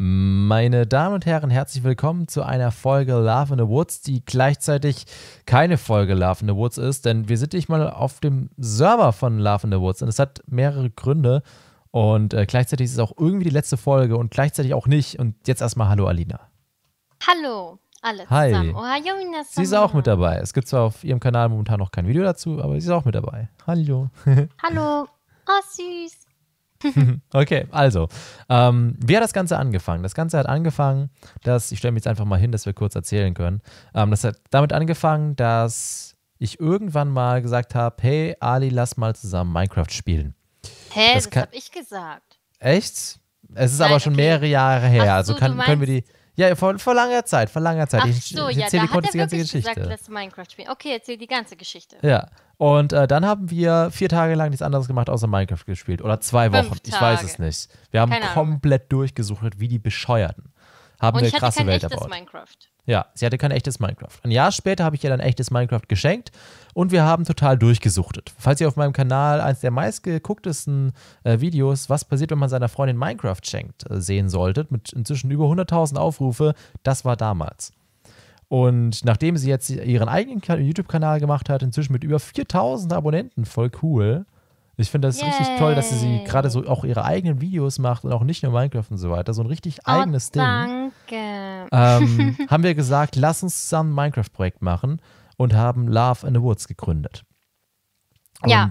Meine Damen und Herren, herzlich willkommen zu einer Folge Love in the Woods, die gleichzeitig keine Folge Love in the Woods ist, denn wir sind nicht mal auf dem Server von Love in the Woods und es hat mehrere Gründe und äh, gleichzeitig ist es auch irgendwie die letzte Folge und gleichzeitig auch nicht und jetzt erstmal hallo Alina. Hallo. Alle Hi. zusammen. Ohayo, sie ist auch mit dabei. Es gibt zwar auf ihrem Kanal momentan noch kein Video dazu, aber sie ist auch mit dabei. Hallo. Hallo. Oh, süß. okay, also, ähm, wie hat das Ganze angefangen? Das Ganze hat angefangen, dass, ich stelle mich jetzt einfach mal hin, dass wir kurz erzählen können. Ähm, das hat damit angefangen, dass ich irgendwann mal gesagt habe, hey Ali, lass mal zusammen Minecraft spielen. Hä, das, das habe ich gesagt. Echt? Es ist Nein, aber schon okay. mehrere Jahre her, also so, also kann, können wir die... Ja, vor, vor, langer Zeit, vor langer Zeit. Ach ich, so, ich, ich ja, erzähle ja, die, die ganze Geschichte. Gesagt, lass Minecraft spielen. Okay, erzähl die ganze Geschichte. Ja, und äh, dann haben wir vier Tage lang nichts anderes gemacht, außer Minecraft gespielt. Oder zwei Wochen, ich weiß es nicht. Wir haben komplett durchgesucht, wie die Bescheuerten. Haben Und eine ich hatte kein Welt echtes Minecraft. Ja, sie hatte kein echtes Minecraft. Ein Jahr später habe ich ihr dann echtes Minecraft geschenkt und wir haben total durchgesuchtet. Falls ihr auf meinem Kanal eins der meistgegucktesten äh, Videos, was passiert, wenn man seiner Freundin Minecraft schenkt, äh, sehen solltet, mit inzwischen über 100.000 Aufrufe, das war damals. Und nachdem sie jetzt ihren eigenen YouTube-Kanal gemacht hat, inzwischen mit über 4000 Abonnenten, voll cool. Ich finde das Yay. richtig toll, dass sie gerade so auch ihre eigenen Videos macht und auch nicht nur Minecraft und so weiter, so ein richtig oh, eigenes danke. Ding. Danke. Ähm, haben wir gesagt, lass uns zusammen ein Minecraft-Projekt machen und haben Love in the Woods gegründet. Und ja.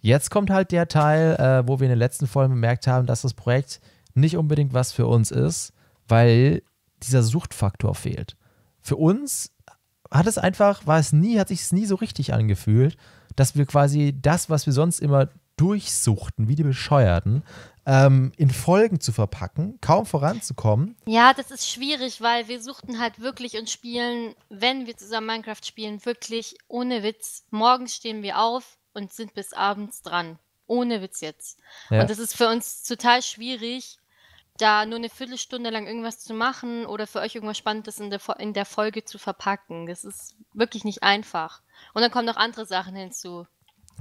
jetzt kommt halt der Teil, äh, wo wir in den letzten Folgen bemerkt haben, dass das Projekt nicht unbedingt was für uns ist, weil dieser Suchtfaktor fehlt für uns hat es einfach, war es nie, hat sich es nie so richtig angefühlt, dass wir quasi das, was wir sonst immer durchsuchten, wie die Bescheuerten, ähm, in Folgen zu verpacken, kaum voranzukommen. Ja, das ist schwierig, weil wir suchten halt wirklich und spielen, wenn wir zusammen Minecraft spielen, wirklich ohne Witz. Morgens stehen wir auf und sind bis abends dran. Ohne Witz jetzt. Ja. Und das ist für uns total schwierig, da nur eine Viertelstunde lang irgendwas zu machen oder für euch irgendwas Spannendes in der, in der Folge zu verpacken. Das ist wirklich nicht einfach. Und dann kommen noch andere Sachen hinzu.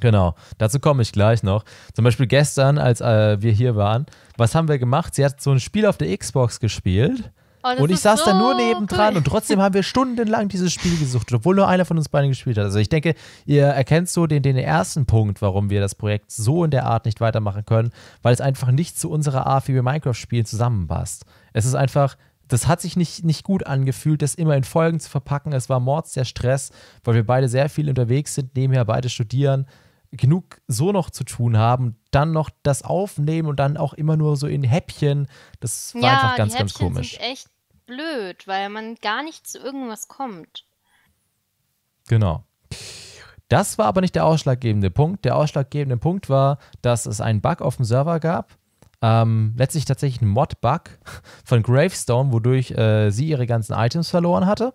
Genau, dazu komme ich gleich noch. Zum Beispiel gestern, als äh, wir hier waren, was haben wir gemacht? Sie hat so ein Spiel auf der Xbox gespielt Oh, und ich saß so da nur nebendran cool. und trotzdem haben wir stundenlang dieses Spiel gesucht, obwohl nur einer von uns beiden gespielt hat. Also ich denke, ihr erkennt so den, den ersten Punkt, warum wir das Projekt so in der Art nicht weitermachen können, weil es einfach nicht zu unserer Art, wie wir Minecraft spielen, zusammenpasst. Es ist einfach, das hat sich nicht, nicht gut angefühlt, das immer in Folgen zu verpacken. Es war mords der Stress, weil wir beide sehr viel unterwegs sind, nebenher beide studieren genug so noch zu tun haben, dann noch das aufnehmen und dann auch immer nur so in Häppchen. Das war ja, einfach ganz, ganz komisch. Sind echt blöd, weil man gar nicht zu irgendwas kommt. Genau. Das war aber nicht der ausschlaggebende Punkt. Der ausschlaggebende Punkt war, dass es einen Bug auf dem Server gab. Ähm, letztlich tatsächlich ein Mod-Bug von Gravestone, wodurch äh, sie ihre ganzen Items verloren hatte.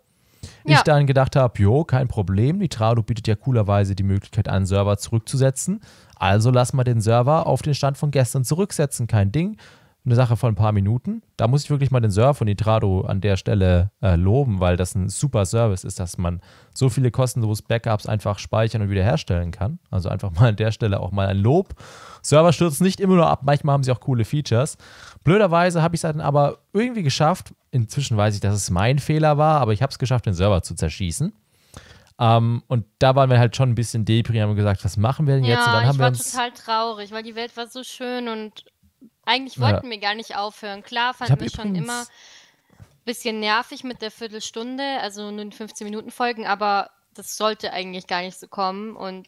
Ja. Ich dann gedacht habe, jo, kein Problem, Nitrado bietet ja coolerweise die Möglichkeit, einen Server zurückzusetzen. Also lass mal den Server auf den Stand von gestern zurücksetzen, kein Ding eine Sache von ein paar Minuten. Da muss ich wirklich mal den Server von Nitrado an der Stelle äh, loben, weil das ein super Service ist, dass man so viele kostenlose Backups einfach speichern und wiederherstellen kann. Also einfach mal an der Stelle auch mal ein Lob. Server stürzen nicht immer nur ab, manchmal haben sie auch coole Features. Blöderweise habe ich es dann aber irgendwie geschafft. Inzwischen weiß ich, dass es mein Fehler war, aber ich habe es geschafft, den Server zu zerschießen. Um, ähm, und da waren wir halt schon ein bisschen deprimiert und haben gesagt, was machen wir denn jetzt? Ja, und dann haben ich war wir uns total traurig, weil die Welt war so schön und eigentlich wollten ja. wir gar nicht aufhören. Klar fanden wir schon immer ein bisschen nervig mit der Viertelstunde, also nur 15-Minuten-Folgen, aber das sollte eigentlich gar nicht so kommen. Und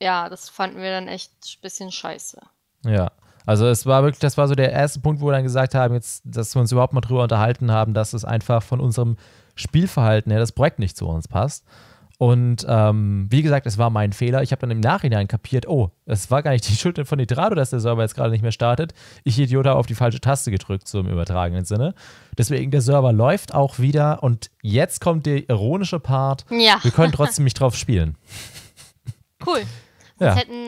ja, das fanden wir dann echt ein bisschen scheiße. Ja. Also es war wirklich, das war so der erste Punkt, wo wir dann gesagt haben, jetzt, dass wir uns überhaupt mal drüber unterhalten haben, dass es einfach von unserem Spielverhalten her das Projekt nicht zu uns passt. Und ähm, wie gesagt, es war mein Fehler. Ich habe dann im Nachhinein kapiert, oh, es war gar nicht die Schuld von Nitrado, dass der Server jetzt gerade nicht mehr startet. Ich Idiot habe auf die falsche Taste gedrückt, so im übertragenen Sinne. Deswegen, der Server läuft auch wieder. Und jetzt kommt der ironische Part. Ja. Wir können trotzdem nicht drauf spielen. Cool. Ja. Sonst hätten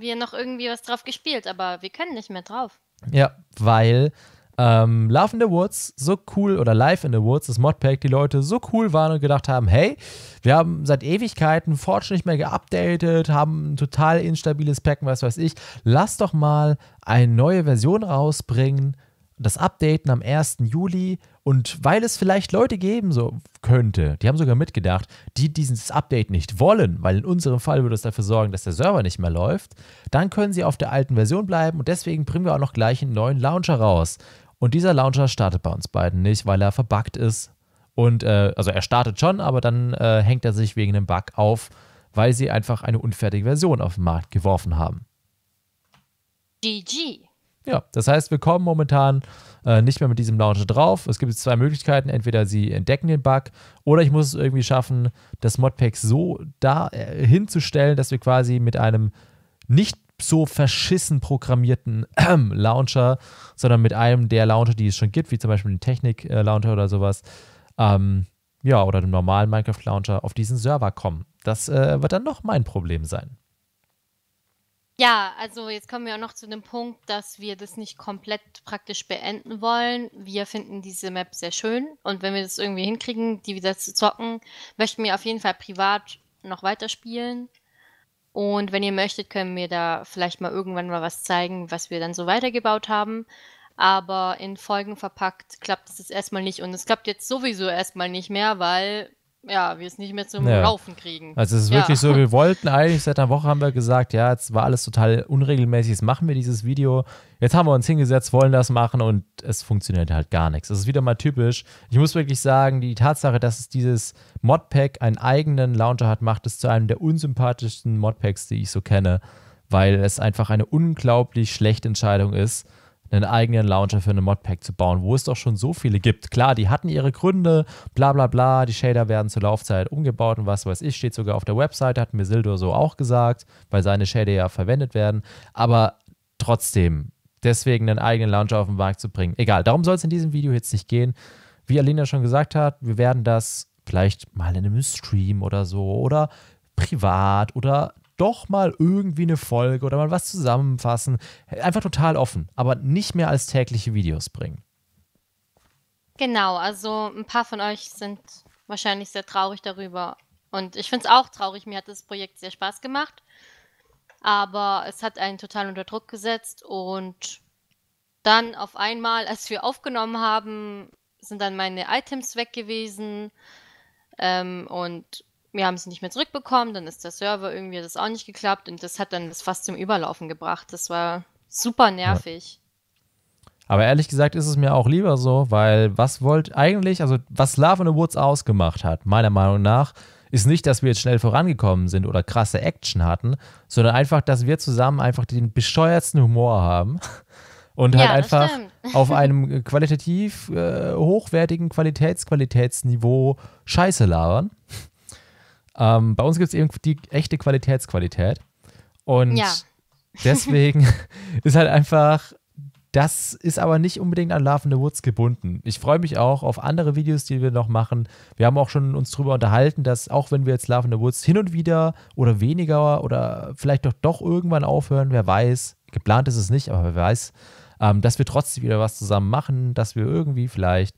wir noch irgendwie was drauf gespielt, aber wir können nicht mehr drauf. Ja, weil ähm, Love in the Woods so cool oder Live in the Woods, das Modpack, die Leute so cool waren und gedacht haben, hey, wir haben seit Ewigkeiten Forge nicht mehr geupdatet, haben ein total instabiles Pack, was weiß ich. Lass doch mal eine neue Version rausbringen, das Updaten am 1. Juli und weil es vielleicht Leute geben so könnte, die haben sogar mitgedacht, die dieses Update nicht wollen, weil in unserem Fall würde es dafür sorgen, dass der Server nicht mehr läuft, dann können sie auf der alten Version bleiben und deswegen bringen wir auch noch gleich einen neuen Launcher raus. Und dieser Launcher startet bei uns beiden nicht, weil er verbuggt ist. Und äh, also er startet schon, aber dann äh, hängt er sich wegen einem Bug auf, weil sie einfach eine unfertige Version auf den Markt geworfen haben. GG. Ja, das heißt, wir kommen momentan äh, nicht mehr mit diesem Launcher drauf. Es gibt zwei Möglichkeiten. Entweder sie entdecken den Bug oder ich muss es irgendwie schaffen, das Modpack so da äh, hinzustellen, dass wir quasi mit einem nicht so verschissen programmierten äh, Launcher, sondern mit einem der Launcher, die es schon gibt, wie zum Beispiel den Technik-Launcher äh, oder sowas, ähm, ja, oder dem normalen Minecraft-Launcher auf diesen Server kommen. Das äh, wird dann noch mein Problem sein. Ja, also jetzt kommen wir auch noch zu dem Punkt, dass wir das nicht komplett praktisch beenden wollen. Wir finden diese Map sehr schön und wenn wir das irgendwie hinkriegen, die wieder zu zocken, möchten wir auf jeden Fall privat noch weiterspielen. Und wenn ihr möchtet, können wir da vielleicht mal irgendwann mal was zeigen, was wir dann so weitergebaut haben. Aber in Folgen verpackt klappt es jetzt erstmal nicht. Und es klappt jetzt sowieso erstmal nicht mehr, weil ja, wir es nicht mehr zum ja. Laufen kriegen. Also es ist ja. wirklich so, wir wollten eigentlich, seit einer Woche haben wir gesagt, ja, jetzt war alles total unregelmäßig, jetzt machen wir dieses Video. Jetzt haben wir uns hingesetzt, wollen das machen und es funktioniert halt gar nichts. Das ist wieder mal typisch. Ich muss wirklich sagen, die Tatsache, dass es dieses Modpack einen eigenen Launcher hat, macht es zu einem der unsympathischsten Modpacks, die ich so kenne, weil es einfach eine unglaublich schlechte Entscheidung ist einen eigenen Launcher für eine Modpack zu bauen, wo es doch schon so viele gibt. Klar, die hatten ihre Gründe, bla bla bla, die Shader werden zur Laufzeit umgebaut und was weiß ich, steht sogar auf der Webseite, hat mir Sildur so auch gesagt, weil seine Shader ja verwendet werden, aber trotzdem, deswegen einen eigenen Launcher auf den Markt zu bringen. Egal, darum soll es in diesem Video jetzt nicht gehen. Wie Alina schon gesagt hat, wir werden das vielleicht mal in einem Stream oder so oder privat oder doch mal irgendwie eine Folge oder mal was zusammenfassen. Einfach total offen, aber nicht mehr als tägliche Videos bringen. Genau, also ein paar von euch sind wahrscheinlich sehr traurig darüber. Und ich finde es auch traurig. Mir hat das Projekt sehr Spaß gemacht. Aber es hat einen total unter Druck gesetzt. Und dann auf einmal, als wir aufgenommen haben, sind dann meine Items weg gewesen. Ähm, und wir haben es nicht mehr zurückbekommen, dann ist der Server irgendwie, das auch nicht geklappt und das hat dann das fast zum Überlaufen gebracht. Das war super nervig. Ja. Aber ehrlich gesagt ist es mir auch lieber so, weil was wollt eigentlich, also was Love in the Woods ausgemacht hat, meiner Meinung nach, ist nicht, dass wir jetzt schnell vorangekommen sind oder krasse Action hatten, sondern einfach, dass wir zusammen einfach den bescheuertsten Humor haben und halt ja, halt einfach auf einem äh, qualitativ äh, hochwertigen Qualitätsqualitätsniveau Scheiße labern. Ähm, bei uns gibt es eben die echte Qualitätsqualität. Und ja. deswegen ist halt einfach, das ist aber nicht unbedingt an Love in the Woods gebunden. Ich freue mich auch auf andere Videos, die wir noch machen. Wir haben auch schon uns darüber unterhalten, dass auch wenn wir jetzt Love in the Woods hin und wieder oder weniger oder vielleicht doch doch irgendwann aufhören, wer weiß, geplant ist es nicht, aber wer weiß, ähm, dass wir trotzdem wieder was zusammen machen, dass wir irgendwie vielleicht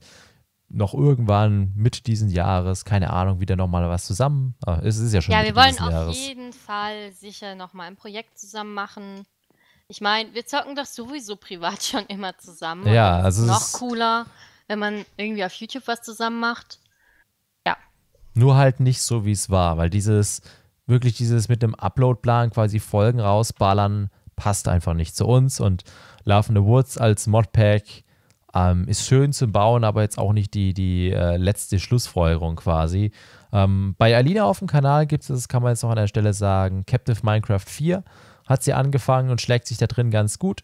noch irgendwann mit diesen Jahres, keine Ahnung, wieder nochmal was zusammen. Ah, es ist ja schon. Ja, wir wollen auf Jahres. jeden Fall sicher nochmal ein Projekt zusammen machen. Ich meine, wir zocken doch sowieso privat schon immer zusammen. Ja, also. es ist noch cooler, wenn man irgendwie auf YouTube was zusammen macht. Ja. Nur halt nicht so, wie es war, weil dieses, wirklich dieses mit einem Upload-Plan quasi Folgen rausballern, passt einfach nicht zu uns und Love in the Woods als Modpack ähm, ist schön zum Bauen, aber jetzt auch nicht die, die äh, letzte Schlussfolgerung quasi. Ähm, bei Alina auf dem Kanal gibt es, das kann man jetzt noch an der Stelle sagen, Captive Minecraft 4 hat sie angefangen und schlägt sich da drin ganz gut.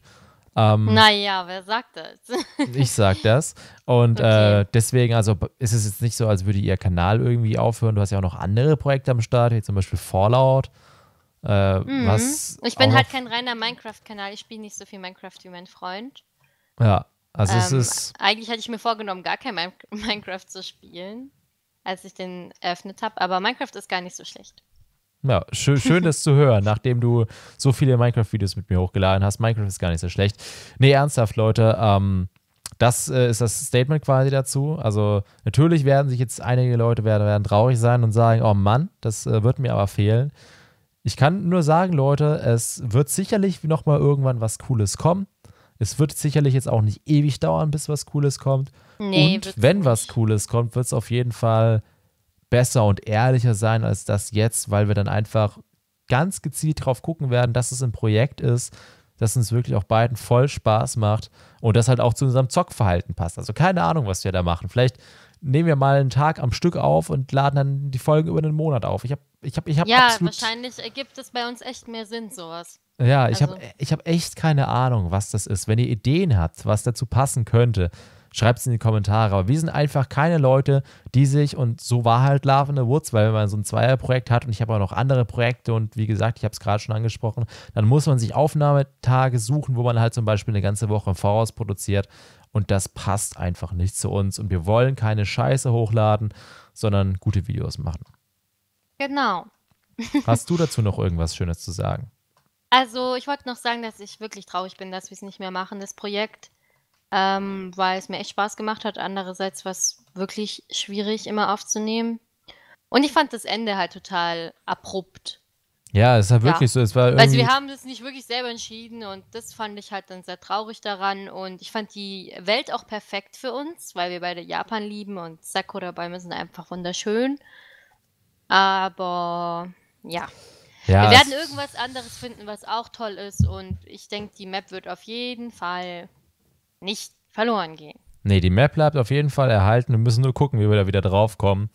Ähm, naja, wer sagt das? ich sag das. Und äh, okay. äh, deswegen, also ist es jetzt nicht so, als würde ihr Kanal irgendwie aufhören. Du hast ja auch noch andere Projekte am Start, wie zum Beispiel Fallout. Äh, mhm. was ich bin halt kein reiner Minecraft-Kanal. Ich spiele nicht so viel Minecraft wie mein Freund. Ja, also ähm, es ist. Eigentlich hatte ich mir vorgenommen, gar kein Minecraft zu spielen, als ich den eröffnet habe, aber Minecraft ist gar nicht so schlecht. Ja, schön, schön das zu hören, nachdem du so viele Minecraft-Videos mit mir hochgeladen hast. Minecraft ist gar nicht so schlecht. Nee, ernsthaft, Leute. Ähm, das äh, ist das Statement quasi dazu. Also natürlich werden sich jetzt einige Leute werden, werden traurig sein und sagen, oh Mann, das äh, wird mir aber fehlen. Ich kann nur sagen, Leute, es wird sicherlich nochmal irgendwann was Cooles kommen. Es wird sicherlich jetzt auch nicht ewig dauern, bis was Cooles kommt. Nee, und wenn was Cooles kommt, wird es auf jeden Fall besser und ehrlicher sein als das jetzt, weil wir dann einfach ganz gezielt drauf gucken werden, dass es ein Projekt ist, das uns wirklich auch beiden voll Spaß macht und das halt auch zu unserem Zockverhalten passt. Also keine Ahnung, was wir da machen. Vielleicht nehmen wir mal einen Tag am Stück auf und laden dann die Folgen über einen Monat auf. Ich habe ich hab, ich hab Ja, wahrscheinlich ergibt es bei uns echt mehr Sinn, sowas. Ja, ich also. habe hab echt keine Ahnung, was das ist. Wenn ihr Ideen habt, was dazu passen könnte, Schreibt es in die Kommentare. Aber wir sind einfach keine Leute, die sich, und so war halt Love in the Woods, weil wenn man so ein Zweierprojekt hat und ich habe auch noch andere Projekte und wie gesagt, ich habe es gerade schon angesprochen, dann muss man sich Aufnahmetage suchen, wo man halt zum Beispiel eine ganze Woche im Voraus produziert und das passt einfach nicht zu uns und wir wollen keine Scheiße hochladen, sondern gute Videos machen. Genau. Hast du dazu noch irgendwas Schönes zu sagen? Also, ich wollte noch sagen, dass ich wirklich traurig bin, dass wir es nicht mehr machen, das Projekt ähm, weil es mir echt Spaß gemacht hat. Andererseits war es wirklich schwierig, immer aufzunehmen. Und ich fand das Ende halt total abrupt. Ja, es war wirklich ja. so. Es war irgendwie also wir haben das nicht wirklich selber entschieden und das fand ich halt dann sehr traurig daran. Und ich fand die Welt auch perfekt für uns, weil wir beide Japan lieben und Sakura-Bäume sind einfach wunderschön. Aber ja. ja wir werden irgendwas anderes finden, was auch toll ist. Und ich denke, die Map wird auf jeden Fall nicht verloren gehen. Nee, die Map bleibt auf jeden Fall erhalten. Wir müssen nur gucken, wie wir da wieder draufkommen.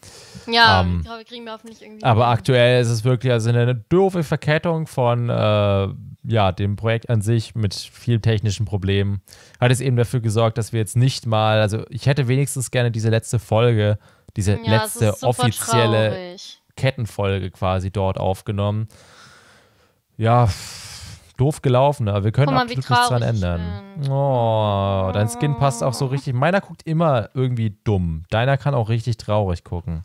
Ja, ähm, glaube, kriegen wir hoffentlich irgendwie. Aber hin. aktuell ist es wirklich also eine doofe Verkettung von äh, ja, dem Projekt an sich mit vielen technischen Problemen. Hat es eben dafür gesorgt, dass wir jetzt nicht mal, also ich hätte wenigstens gerne diese letzte Folge, diese ja, letzte offizielle traurig. Kettenfolge quasi dort aufgenommen. Ja, pff doof gelaufen, aber wir können Guck mal, absolut nichts dran ändern. Oh, dein Skin passt auch so richtig. Meiner guckt immer irgendwie dumm. Deiner kann auch richtig traurig gucken.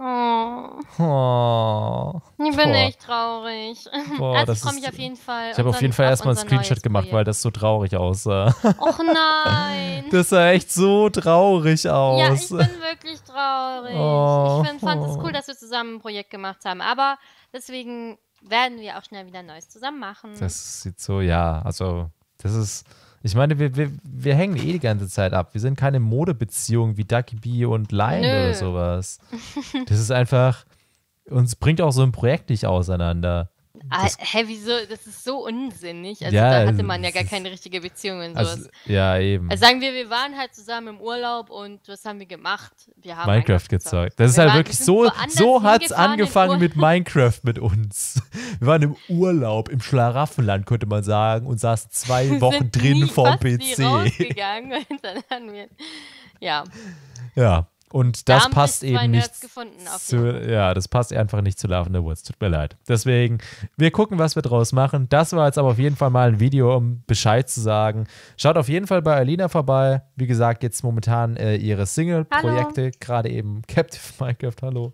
Oh. oh. Ich bin Boah. echt traurig. Boah, also ich freue mich auf jeden Fall. Ich habe auf jeden Fall erstmal einen Screenshot gemacht, weil das so traurig aussah. Och nein. Das sah echt so traurig aus. Ja, ich bin wirklich traurig. Oh. Ich find, fand es cool, dass wir zusammen ein Projekt gemacht haben. Aber deswegen werden wir auch schnell wieder Neues zusammen machen. Das sieht so, ja. Also, das ist. Ich meine, wir, wir, wir hängen eh die ganze Zeit ab. Wir sind keine Modebeziehung wie Ducky Bee und Lion oder sowas. Das ist einfach. Uns bringt auch so ein Projekt nicht auseinander. Ah, hä, wieso? Das ist so unsinnig. Also ja, da hatte man ja gar keine richtige Beziehung und also, sowas. Also, ja, eben. Also sagen wir, wir waren halt zusammen im Urlaub und was haben wir gemacht? Wir haben Minecraft gezockt. Das wir ist halt waren, wirklich so, so hat es angefangen mit Minecraft mit uns. Wir waren im Urlaub im Schlaraffenland, könnte man sagen, und saßen zwei Wochen drin vorm PC. sind Wir und dann haben wir, ja. Ja. Und das da passt eben nicht. Zu, ja, das passt einfach nicht zu Love in the Woods. Tut mir leid. Deswegen, wir gucken, was wir draus machen. Das war jetzt aber auf jeden Fall mal ein Video, um Bescheid zu sagen. Schaut auf jeden Fall bei Alina vorbei. Wie gesagt, jetzt momentan äh, ihre Single-Projekte, gerade eben Captive Minecraft. Hallo.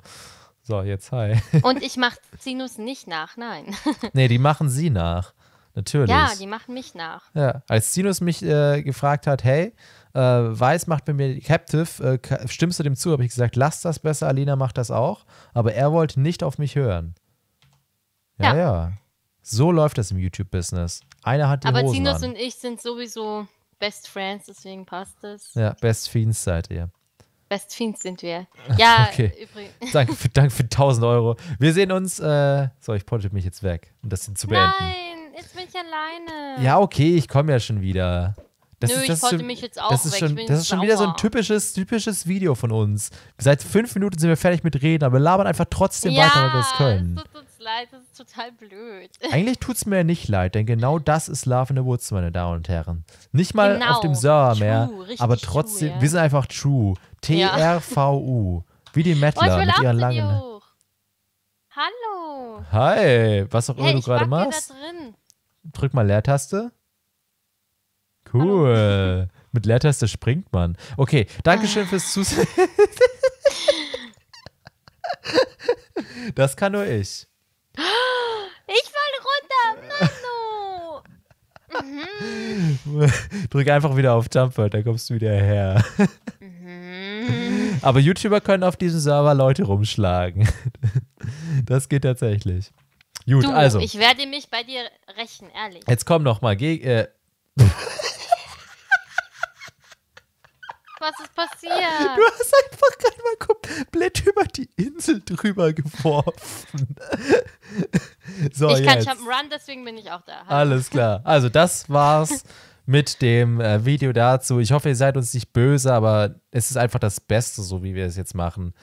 So, jetzt hi. Und ich mache Sinus nicht nach, nein. nee, die machen sie nach. Natürlich. Ja, die machen mich nach. Ja, als Sinus mich äh, gefragt hat, hey, äh, Weiß macht bei mir Captive, äh, stimmst du dem zu? Habe ich gesagt, lass das besser, Alina macht das auch. Aber er wollte nicht auf mich hören. Ja, ja. ja. So läuft das im YouTube-Business. Einer hat die Aber Hosen Sinus und ich sind sowieso Best Friends, deswegen passt das. Ja, Best Fiends seid ihr. Best Fiends sind wir. Ja, okay. übrigens. Danke für, danke für 1000 Euro. Wir sehen uns. Äh, so, ich pointet mich jetzt weg, um das zu beenden. Nein, jetzt bin ich alleine. Ja, okay, ich komme ja schon wieder. Das Nö, ist, das ich wollte mich jetzt auch das ist Schon, das ist schon wieder so ein typisches, typisches Video von uns. Seit fünf Minuten sind wir fertig mit Reden, aber wir labern einfach trotzdem ja, weiter, weil wir es können. Es tut uns leid, das ist total blöd. Eigentlich tut es mir nicht leid, denn genau das ist Love in the Woods, meine Damen und Herren. Nicht mal genau. auf dem genau. Server mehr, aber trotzdem, true, ja. wir sind einfach true. T-R-V-U. Wie die Mettler oh, mit ihren langen. Hallo. Hi, was auch immer hey, du gerade machst. Da drin. Drück mal Leertaste. Cool. Mit Leertaste springt man. Okay, Dankeschön fürs Zusehen. das kann nur ich. Ich fall runter, Manu! Mhm. Drück einfach wieder auf Jumper, dann kommst du wieder her. Mhm. Aber YouTuber können auf diesem Server Leute rumschlagen. Das geht tatsächlich. Gut, du, also. Ich werde mich bei dir rächen, ehrlich. Jetzt komm nochmal. mal. äh was ist passiert? Du hast einfach gerade mal komplett über die Insel drüber geworfen. So, ich kann, jetzt. ich Run, deswegen bin ich auch da. Alles klar. Also, das war's mit dem äh, Video dazu. Ich hoffe, ihr seid uns nicht böse, aber es ist einfach das Beste, so wie wir es jetzt machen.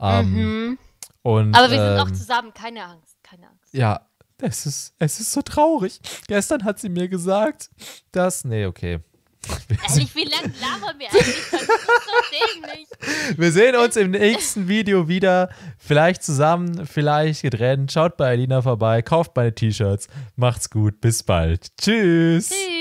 Ähm, mhm. und, aber wir ähm, sind auch ähm, zusammen, keine Angst, keine Angst. Ja, es ist, es ist so traurig. Gestern hat sie mir gesagt, dass. Nee, okay. Ehrlich, also wie lange labern wir eigentlich? Das wir sehen uns im nächsten Video wieder. Vielleicht zusammen, vielleicht getrennt. Schaut bei Alina vorbei, kauft meine T-Shirts. Macht's gut, bis bald. Tschüss. Tschüss.